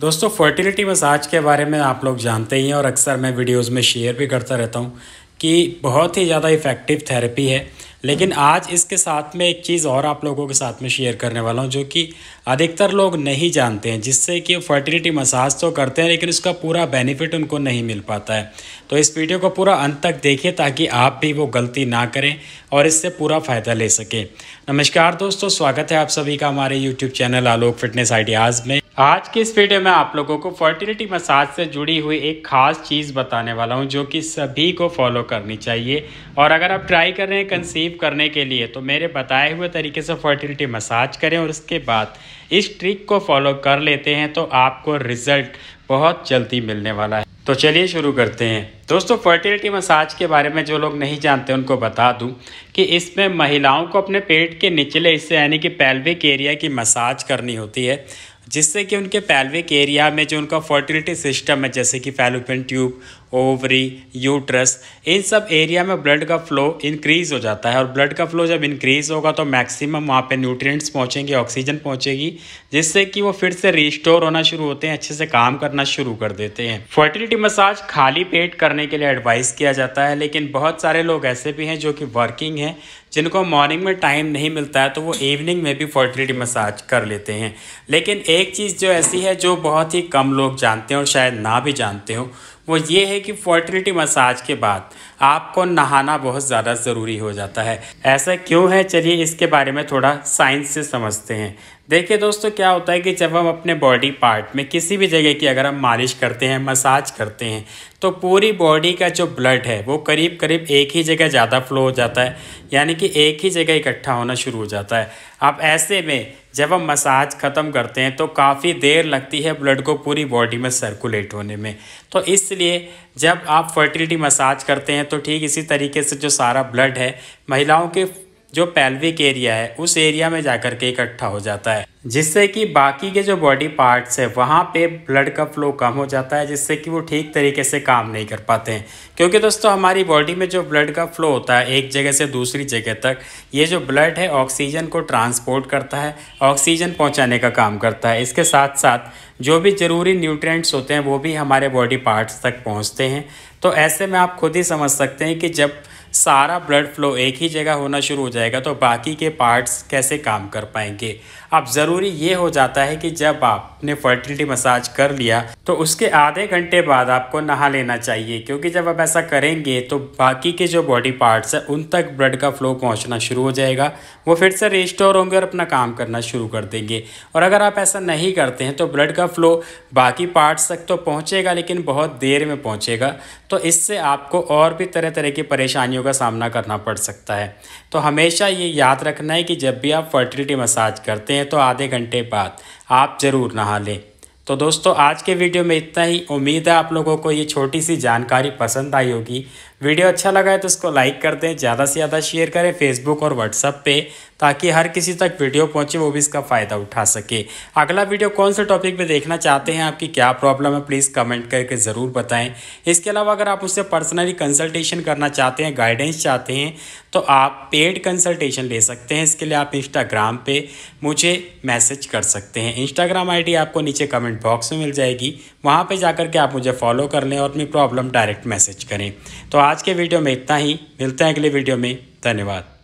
दोस्तों fertility massage के बारे में आप लोग जानते ही हैं और अक्सर मैं वीडियोस में शेयर भी करता रहता हूँ कि बहुत ही ज़्यादा इफ़ेक्टिव थेरेपी है लेकिन आज इसके साथ में एक चीज़ और आप लोगों के साथ में शेयर करने वाला हूँ जो कि अधिकतर लोग नहीं जानते हैं जिससे कि फर्टिलिटी मसाज तो करते हैं लेकिन उसका पूरा बेनिफिट उनको नहीं मिल पाता है तो इस वीडियो को पूरा अंत तक देखिए ताकि आप भी वो गलती ना करें और इससे पूरा फ़ायदा ले सकें नमस्कार दोस्तों स्वागत है आप सभी का हमारे YouTube channel Alok fitness ideas में आज के इस वीडियो में आप लोगों को फर्टिलिटी मसाज से जुड़ी हुई एक खास चीज़ बताने वाला हूं जो कि सभी को फॉलो करनी चाहिए और अगर आप ट्राई कर रहे हैं कंसीव करने के लिए तो मेरे बताए हुए तरीके से फर्टिलिटी मसाज करें और उसके बाद इस ट्रिक को फॉलो कर लेते हैं तो आपको रिजल्ट बहुत जल्दी मिलने वाला है तो चलिए शुरू करते हैं दोस्तों फर्टिलिटी मसाज के बारे में जो लोग नहीं जानते उनको बता दूं कि इसमें महिलाओं को अपने पेट के निचले हिस्से यानी कि पैल्विक एरिया की मसाज करनी होती है जिससे कि उनके पैल्विक एरिया में जो उनका फर्टिलिटी सिस्टम है जैसे कि फैलोपिन ट्यूब ओवरी यूट्रस इन सब एरिया में ब्लड का फ्लो इंक्रीज़ हो जाता है और ब्लड का फ्लो जब इंक्रीज़ होगा तो मैक्सिमम वहाँ पे न्यूट्रिएंट्स पहुँचेंगे ऑक्सीजन पहुँचेगी जिससे कि वो फिर से रिस्टोर होना शुरू होते हैं अच्छे से काम करना शुरू कर देते हैं फर्टिलिटी मसाज खाली पेट करने के लिए एडवाइस किया जाता है लेकिन बहुत सारे लोग ऐसे भी हैं जो कि वर्किंग हैं जिनको मॉर्निंग में टाइम नहीं मिलता है तो वो इवनिंग में भी फर्टिलिटी मसाज कर लेते हैं लेकिन एक चीज़ जो ऐसी है जो बहुत ही कम लोग जानते हैं और शायद ना भी जानते हो वो ये है कि फर्टिलिटी मसाज के बाद आपको नहाना बहुत ज़्यादा ज़रूरी हो जाता है ऐसा क्यों है चलिए इसके बारे में थोड़ा साइंस से समझते हैं देखिए दोस्तों क्या होता है कि जब हम अपने बॉडी पार्ट में किसी भी जगह की अगर हम मालिश करते हैं मसाज करते हैं तो पूरी बॉडी का जो ब्लड है वो करीब करीब एक ही जगह ज़्यादा फ्लो हो जाता है यानी कि एक ही जगह इकट्ठा होना शुरू हो जाता है अब ऐसे में जब हम मसाज ख़त्म करते हैं तो काफ़ी देर लगती है ब्लड को पूरी बॉडी में सर्कुलेट होने में तो इसलिए जब आप फर्टिलिटी मसाज करते हैं तो ठीक इसी तरीके से जो सारा ब्लड है महिलाओं के जो पैल्विक एरिया है उस एरिया में जाकर के इकट्ठा हो जाता है जिससे कि बाकी के जो बॉडी पार्ट्स है वहाँ पे ब्लड का फ्लो कम हो जाता है जिससे कि वो ठीक तरीके से काम नहीं कर पाते हैं क्योंकि दोस्तों हमारी बॉडी में जो ब्लड का फ्लो होता है एक जगह से दूसरी जगह तक ये जो ब्लड है ऑक्सीजन को ट्रांसपोर्ट करता है ऑक्सीजन पहुँचाने का काम करता है इसके साथ साथ जो भी ज़रूरी न्यूट्रेंट्स होते हैं वो भी हमारे बॉडी पार्ट्स तक पहुँचते हैं तो ऐसे में आप खुद ही समझ सकते हैं कि जब सारा ब्लड फ्लो एक ही जगह होना शुरू हो जाएगा तो बाकी के पार्ट्स कैसे काम कर पाएंगे आप ज़रूर ज़रूरी ये हो जाता है कि जब आपने फर्टिलिटी मसाज कर लिया तो उसके आधे घंटे बाद आपको नहा लेना चाहिए क्योंकि जब आप ऐसा करेंगे तो बाकी के जो बॉडी पार्ट्स हैं उन तक ब्लड का फ्लो पहुंचना शुरू हो जाएगा वो फिर से रिस्टोर होंगे और अपना काम करना शुरू कर देंगे और अगर आप ऐसा नहीं करते हैं तो ब्लड का फ्लो बाकी पार्ट्स तक तो पहुँचेगा लेकिन बहुत देर में पहुँचेगा तो इससे आपको और भी तरह तरह की परेशानियों का सामना करना पड़ सकता है तो हमेशा ये याद रखना है कि जब भी आप फर्टिलिटी मसाज करते हैं तो आधे आधे घंटे बाद आप ज़रूर नहा लें तो दोस्तों आज के वीडियो में इतना ही उम्मीद है आप लोगों को ये छोटी सी जानकारी पसंद आई होगी वीडियो अच्छा लगा है तो इसको लाइक कर दें ज़्यादा से ज़्यादा शेयर करें फेसबुक और व्हाट्सअप पे ताकि हर किसी तक वीडियो पहुंचे वो भी इसका फ़ायदा उठा सके अगला वीडियो कौन से टॉपिक पे देखना चाहते हैं आपकी क्या प्रॉब्लम है प्लीज़ कमेंट करके ज़रूर बताएं इसके अलावा अगर आप उससे पर्सनली कंसल्टेशन करना चाहते हैं गाइडेंस चाहते हैं तो आप पेड कंसल्टेशन ले सकते हैं इसके लिए आप इंस्टाग्राम पर मुझे मैसेज कर सकते हैं इंस्टाग्राम आई आपको नीचे कमेंट बॉक्स में मिल जाएगी वहाँ पर जाकर के आप मुझे फॉलो कर लें और अपनी प्रॉब्लम डायरेक्ट मैसेज करें तो आज के वीडियो में इतना ही मिलते हैं अगले वीडियो में धन्यवाद